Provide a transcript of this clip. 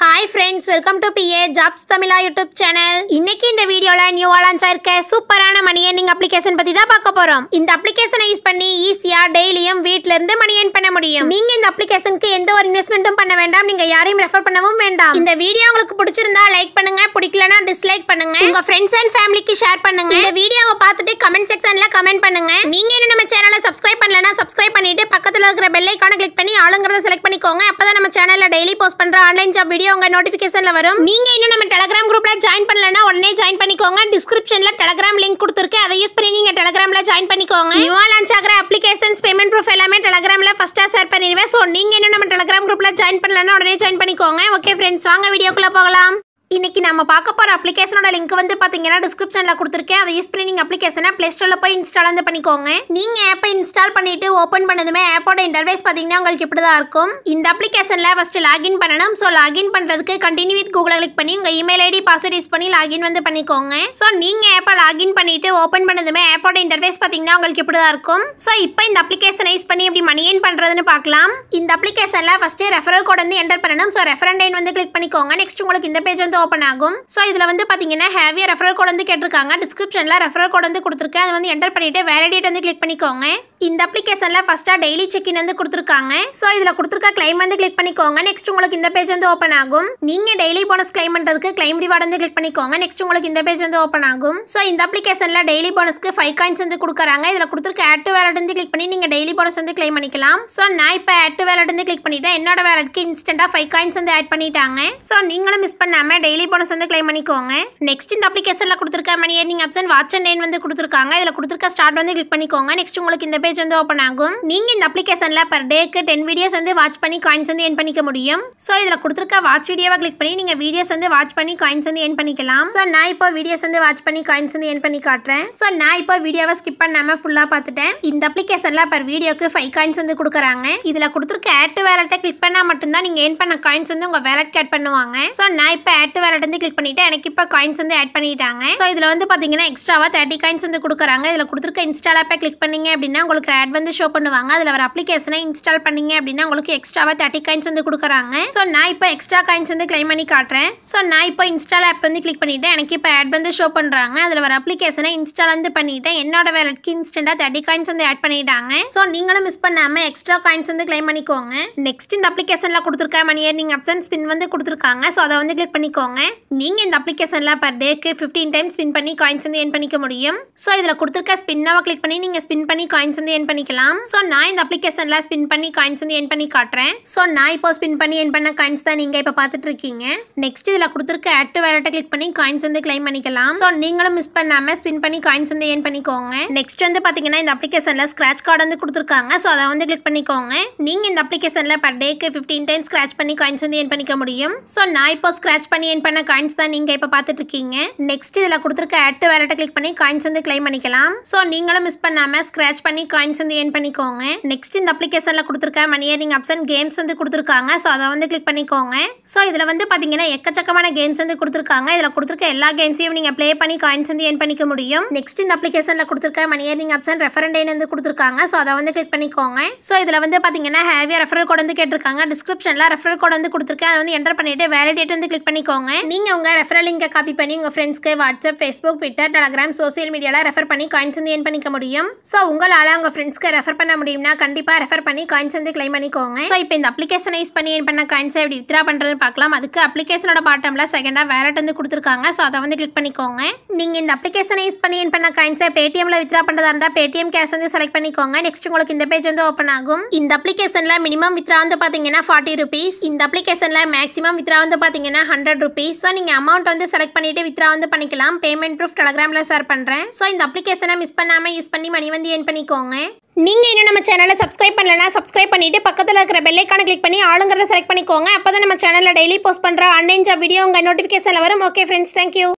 hi friends welcome to BA jobs தமிழா YouTube channel இன்னைக்கு இந்த வீடியோவில் நியூ லான்ச் ஆயிருக்க சூப்பரான மணி ஏர்னிங் அப்ளிகேஷன் பற்றி தான் பார்க்க போகிறோம் இந்த அப்ளிகேஷனை யூஸ் பண்ணி ஈஸியாக டெய்லியும் வீட்டிலேருந்து மணி ஏர்ன் பண்ண முடியும் நீங்கள் இந்த அப்ளிகேஷனுக்கு எந்த ஒரு இன்வெஸ்ட்மெண்ட்டும் பண்ண வேண்டாம் நீங்கள் யாரையும் ரெஃபர் பண்ணவும் வேண்டாம் இந்த வீடியோ உங்களுக்கு பிடிச்சிருந்தா லைக் பிடிக்கலனா டிஸ்லைக் பண்ணுங்க உங்க ஃப்ரெண்ட்ஸ் அண்ட் ஃபேமிலிக்கு ஷேர் பண்ணுங்க இந்த வீடியோவை பார்த்துட்டு கமெண்ட் செக்ஷன்ல கமெண்ட் பண்ணுங்க நீங்க என்ன நம்ம சேனலை சப்ஸ்கிரைப் பண்ணலனா சப்ஸ்கிரைப் பண்ணிட்டு பக்கத்துல இருக்கிற பெல் ஐகானை கிளிக் பண்ணி ஆளுங்கிறத செலக்ட் பண்ணிக்கோங்க அப்பதான் நம்ம சேனல்ல டெய்லி போஸ்ட் பண்ற ஆன்லைன் ஜாப் வீடியோ உங்க நோட்டிபிகேஷன்ல வரும் நீங்க இன்னும் நம்ம டெலிகிராம் குரூப்ல ஜாயின் பண்ணலனா உடனே ஜாயின் பண்ணிக்கோங்க டிஸ்கிரிப்ஷன்ல டெலிகிராம் லிங்க் கொடுத்துருக்கு அதை யூஸ் பண்ணி நீங்க டெலிகிராம்ல ஜாயின் பண்ணிக்கோங்க நியூவா லான்ச் ஆகிற அப்ளிகேஷன்ஸ் பேமெண்ட் ப்ரூஃப் எல்லாமே டெலிகிராம்ல ஃபஸ்ட்டாக ஷேர் பண்ணிடுவேன் ஸோ நீங்கள் இன்னும் நம்ம டெலிகிராம் குரூப்பில் ஜாயின் பண்ணலனா உடனே ஜாயின் பண்ணிக்கோங்க ஓகே ஃப்ரெண்ட்ஸ் வாங்க வீடியோக்குள்ளே போகலாம் இன்றைக்கி நம்ம பார்க்க போகிற அப்ளிகேஷனோட லிங்க் வந்து பார்த்தீங்கன்னா டிஸ்கிரிப்ஷனில் கொடுத்துருக்கேன் அதை யூஸ் பண்ணி நீங்கள் அப்ளிகேஷனை ப்ளே ஸ்டோரில் போய் இன்ஸ்டால் வந்து பண்ணிக்கோங்க நீங்கள் ஆப்பை இன்ஸ்டால் பண்ணிவிட்டு ஓப்பன் பண்ணதுமே ஆப்போட இன்டர்வேஸ் பார்த்தீங்கன்னா உங்களுக்கு இப்படி தான் இருக்கும் இந்த அப்ளிகேஷனில் ஃபஸ்ட்டு லாகின் பண்ணணும் ஸோ லாகின் பண்ணுறதுக்கு கண்டினியூ வித் கூகுளை கிளிக் பண்ணி உங்கள் இமெயில் ஐடி பாஸ்வேர்ட் யூஸ் பண்ணி லாகின் வந்து பண்ணிக்கோங்க ஸோ நீங்கள் ஆப்பை லாகின் பண்ணிவிட்டு ஓப்பன் பண்ணதுமே ஆப்போட இன்டர்வேஸ் பார்த்தீங்கன்னா உங்களுக்கு இப்படி தான் இருக்கும் ஸோ இப்போ இந்த அப்ளிகேஷனை யூஸ் பண்ணி எப்படி மணி ஏன் பண்ணுறதுன்னு பார்க்கலாம் இந்த அப்ளிகேஷனில் ஃபஸ்ட்டு ரெஃபரல் கோட் வந்து என்டர் பண்ணணும் ஸோ ரெஃபரண்ட் வந்து கிளிக் பண்ணிக்கோங்க நெக்ஸ்ட் உங்களுக்கு இந்த பேஜ் வந்து ஓப்பன் ஆகும் ஸோ இதில் வந்து பார்த்தீங்கன்னா ஹேவியாக ரெஃபரல் கோட் வந்து கேட்டிருக்காங்க டிஸ்கிரிப்ஷனில் ரெஃபரல் கோட் வந்து கொடுத்துருக்கேன் அதை வந்து என்டர் பண்ணிட்டு வேலிடேட் வந்து கிளிக் பண்ணிக்கோங்க இந்த அப்ளிகேஷனில் ஃபஸ்ட்டாக டெய்லி செக்இன் வந்து கொடுத்துருக்காங்க ஸோ இதில் கொடுத்துருக்க கிளைம் வந்து கிளிக் பண்ணிக்கோங்க நெக்ஸ்ட் உங்களுக்கு இந்த பேஜ் வந்து ஓப்பன் ஆகும் நீங்கள் டெய்லி போனஸ் கிளைம் பண்ணுறதுக்கு கிளைம் ரிவார்டு வந்து கிளிக் பண்ணிக்கோங்க நெக்ஸ்ட் உங்களுக்கு இந்த பேஜ் வந்து ஓப்பன் ஆகும் ஸோ இந்த அப்ளிகேஷனில் டெய்லி போனஸ்க்கு ஃபைவ் காயின்ஸ் வந்து கொடுக்குறாங்க இதில் கொடுத்துருக்க ஆட்டு வேலட் வந்து கிளிக் பண்ணி நீங்கள் டெய்லி போனஸ் வந்து கிளைம் பண்ணிக்கலாம் ஸோ நான் இப்போ ஆட்டு வேலட் வந்து கிளிக் பண்ணிட்டேன் என்னோட வேலட்க்கு இன்ஸ்டன்ட்டாக ஃபைவ் காயின்ஸ் வந்து ஆட் பண்ணிட்டாங்க ஸோ நீங்களும் மிஸ் பண்ணாமல் டெய்லி போனஸ் வந்து கிளைம் பண்ணிக்கோங்க நெக்ஸ்ட் இந்த அப்ளிகேஷனில் கொடுத்துருக்க money earning option watch and earn வந்து கொடுத்துருக்காங்க இதில் கொடுத்துருக்க ஸ்டார்ட் வந்து கிளிக் பண்ணிக்கோங்க நெக்ஸ்ட் உங்களுக்கு இந்த பேஜ் வந்து ஓப்பன் ஆகும் நீங்கள் இந்த அப்ளிகேஷனில் பர் டேக்கு டென் வீடியோஸ் வந்து வாட்ச் பண்ணி காயின்ஸ் வந்து ஏன் பண்ணிக்க முடியும் ஸோ இதில் கொடுத்துருக்க வாட்ச் வீடியோவை கிளிக் பண்ணி நீங்கள் வீடியோஸ் வந்து வாட்ச் பண்ணி காயின்ஸ் வந்து ஏன் பண்ணிக்கலாம் ஸோ நான் இப்போ வீடியோஸ் வந்து வாட்ச் பண்ணி காயின்ஸ் வந்து ஏன் பண்ணி காட்டுறேன் ஸோ நான் இப்போ வீடியோவை ஸ்கிப் பண்ணாமல் ஃபுல்லாக பார்த்துட்டேன் இந்த அப்ளிகேஷனில் பர் வீடியோக்கு ஃபைவ் காயின்ஸ் வந்து கொடுக்குறாங்க இதில் கொடுத்துருக்க ஆட் வேலட்டை கிளிக் பண்ணால் மட்டும்தான் நீங்கள் ஏன் பண்ண காயின்ஸ் வந்து உங்கள் வேலட் கேட் பண்ணுவாங்க ஸோ நான் இப்போ ஆட் ஷார்ட் வேலட் வந்து கிளிக் பண்ணிட்டு எனக்கு இப்போ காயின்ஸ் வந்து ஆட் பண்ணிட்டாங்க ஸோ இதில் வந்து பார்த்தீங்கன்னா எக்ஸ்ட்ராவாக தேர்ட்டி காயின்ஸ் வந்து கொடுக்குறாங்க இதில் கொடுத்துருக்க இன்ஸ்டால் ஆப்பை கிளிக் பண்ணிங்க அப்படின்னா உங்களுக்கு ஆட் வந்து ஷோ பண்ணுவாங்க அதில் ஒரு அப்ளிகேஷனை இன்ஸ்டால் பண்ணிங்க அப்படின்னா உங்களுக்கு எக்ஸ்ட்ராவாக தேர்ட்டி காயின்ஸ் வந்து கொடுக்குறாங்க ஸோ நான் இப்போ எக்ஸ்ட்ரா காயின்ஸ் வந்து கிளைம் பண்ணி காட்டுறேன் ஸோ நான் இப்போ இன்ஸ்டால் ஆப் வந்து கிளிக் பண்ணிவிட்டு எனக்கு இப்போ ஆட் வந்து ஷோ பண்ணுறாங்க அதில் ஒரு அப்ளிகேஷனை இன்ஸ்டால் வந்து பண்ணிவிட்டேன் என்னோட வேலைக்கு இன்ஸ்டண்டாக தேர்ட்டி காயின்ஸ் வந்து ஆட் பண்ணிட்டாங்க ஸோ நீங்களும் மிஸ் பண்ணாமல் எக்ஸ்ட்ரா காயின்ஸ் வந்து கிளைம் பண்ணிக்கோங்க நெக்ஸ்ட் இந்த அப்ளிகேஷனில் கொடுத்துருக்க மணி ஏர்னிங் ஆப்ஷன் ஸ்பின் வந்து கொடுத்துருக்காங்க ஸோ அதை வந்து கிளிக் பண்ணிக்கோங்க பண்ணிக்கோங்க நீங்க இந்த அப்ளிகேஷன்ல பர் டேக்கு ஃபிஃப்டீன் டைம்ஸ் ஸ்பின் பண்ணி காயின்ஸ் வந்து ஏன் பண்ணிக்க முடியும் ஸோ இதில் கொடுத்துருக்க ஸ்பின்னாவை கிளிக் பண்ணி நீங்க ஸ்பின் பண்ணி காயின்ஸ் வந்து ஏன் பண்ணிக்கலாம் ஸோ நான் இந்த அப்ளிகேஷன்ல ஸ்பின் பண்ணி காயின்ஸ் வந்து ஏன் பண்ணி காட்டுறேன் ஸோ நான் இப்போ ஸ்பின் பண்ணி ஏன் பண்ண காயின்ஸ் தான் நீங்கள் இப்போ பார்த்துட்டு இருக்கீங்க நெக்ஸ்ட் இதில் கொடுத்துருக்க ஆட் வேலட்டை கிளிக் பண்ணி காயின்ஸ் வந்து கிளைம் பண்ணிக்கலாம் ஸோ நீங்களும் மிஸ் பண்ணாமல் ஸ்பின் பண்ணி காயின்ஸ் வந்து ஏன் பண்ணிக்கோங்க நெக்ஸ்ட் வந்து பார்த்தீங்கன்னா இந்த அப்ளிகேஷனில் ஸ்கிராச் கார்டு வந்து கொடுத்துருக்காங்க ஸோ அதை வந்து கிளிக் பண்ணிக்கோங்க நீங்கள் இந்த அப்ளிகேஷன்ல பர் டேக்கு ஃபிஃப்டீன் டைம் ஸ்க்ராச் பண்ணி காயின்ஸ் வந்து ஏன் பண்ணிக்க முடியும் ஸோ நான் இப்போ ஸ்கிராச் பண்ணி கிளைம் பண்ண காயின்ஸ் தான் நீங்கள் இப்போ பாத்துட்டு இருக்கீங்க நெக்ஸ்ட் இதில் கொடுத்துருக்க ஆட் வேலட்ட வேலெட்டை கிளிக் பண்ணி காயின்ஸ் வந்து கிளைம் பண்ணிக்கலாம் ஸோ நீங்களும் மிஸ் பண்ணாமல் ஸ்கிராச் பண்ணி காயின்ஸ் வந்து ஏன் பண்ணிக்கோங்க நெக்ஸ்ட் இந்த அப்ளிகேஷனில் கொடுத்துருக்க மணி ஏர்னிங் ஆப்ஷன் கேம்ஸ் வந்து கொடுத்துருக்காங்க ஸோ அதை வந்து கிளிக் பண்ணிக்கோங்க ஸோ இதில் வந்து பார்த்தீங்கன்னா எக்கச்சக்கமான கேம்ஸ் வந்து கொடுத்துருக்காங்க இதில் கொடுத்துருக்க எல்லா கேம்ஸையும் நீங்கள் ப்ளே பண்ணி காயின்ஸ் வந்து ஏன் பண்ணிக்க முடியும் நெக்ஸ்ட் இந்த அப்ளிகேஷனில் கொடுத்துருக்க மணி ஏர்னிங் ஆப்ஷன் ரெஃபரண்டைன் வந்து கொடுத்துருக்காங்க ஸோ அதை வந்து கிளிக் பண்ணிக்கோங்க ஸோ இதில் வந்து பார்த்தீங்கன்னா ஹேவியர் ரெஃபரல் கோட் வந்து கேட்டிருக்காங்க டிஸ்கிரிப்ஷன்ல ரெஃபரல் கோட் வந்து கொடுத்துருக்கேன் அதை வந்து என்டர் பண்ணிவிட்டு வேலிடேட் வந்து கிளிக் பண்ணிக்கோங்க பண்ணிக்கோங்க நீங்கள் உங்கள் ரெஃபரல் லிங்கை காப்பி பண்ணி உங்கள் ஃப்ரெண்ட்ஸ்க்கு WhatsApp Facebook Twitter Telegram social மீடியாவில் ரெஃபர் பண்ணி காயின்ஸ் வந்து ஏன் பண்ணிக்க முடியும் ஸோ உங்களால் உங்கள் ஃப்ரெண்ட்ஸ்க்கு ரெஃபர் பண்ண முடியும்னா கண்டிப்பாக ரெஃபர் பண்ணி காயின்ஸ் வந்து கிளைம் பண்ணிக்கோங்க ஸோ இப்போ இந்த அப்ளிகேஷனை யூஸ் பண்ணி ஏன் பண்ண காயின்ஸை எப்படி வித்ரா பண்ணுறதுன்னு பார்க்கலாம் அதுக்கு அப்ளிகேஷனோட பாட்டமில் செகண்டாக வேலட் வந்து கொடுத்துருக்காங்க ஸோ அதை வந்து கிளிக் பண்ணிக்கோங்க நீங்கள் இந்த அப்ளிகேஷனை யூஸ் பண்ணி ஏன் பண்ண காயின்ஸை பேடிஎம்மில் வித்ரா பண்ணுறதா இருந்தால் பேடிஎம் கேஷ் வந்து செலக்ட் பண்ணிக்கோங்க நெக்ஸ்ட் உங்களுக்கு இந்த பேஜ் வந்து ஓப்பன் ஆகும் இந்த அப்ளிகேஷனில் மினிமம் வித்ரா வந்து பார்த்தீங்கன்னா ஃபார்ட்டி ருபீஸ் இந்த அப்ளிகேஷனில் மேக்ஸிமம் வித்ரா வந்து பார்த்தீங்கன்னா ஹண்ட்ரட் ருபீஸ் ஸோ நீங்கள் அமௌண்ட் வந்து செலக்ட் பண்ணிவிட்டு வித்ரா வந்து பண்ணிக்கலாம் பேமெண்ட் ப்ரூஃப் டெலகிராமில் ஷேர் பண்ணுறேன் ஸோ இந்த அப்ளிகேஷனை மிஸ் பண்ணாமல் யூஸ் பண்ணி மணி வந்து ஏன் பண்ணிக்கோங்க நீங்கள் இன்னும் நம்ம சேனலை சப்ஸ்கிரைப் பண்ணலனா சப்ஸ்கிரைப் பண்ணிவிட்டு பக்கத்தில் இருக்கிற பெல்லைக்கான கிளிக் பண்ணி ஆளுங்கிறத செலக்ட் பண்ணிக்கோங்க அப்போ தான் நம்ம சேனலில் டெய்லி போஸ்ட் பண்ணுற அன்னைஞ்சா வீடியோ உங்கள் நோட்டிஃபிகேஷனில் வரும் ஓகே ஃப்ரெண்ட்ஸ் தேங்க்யூ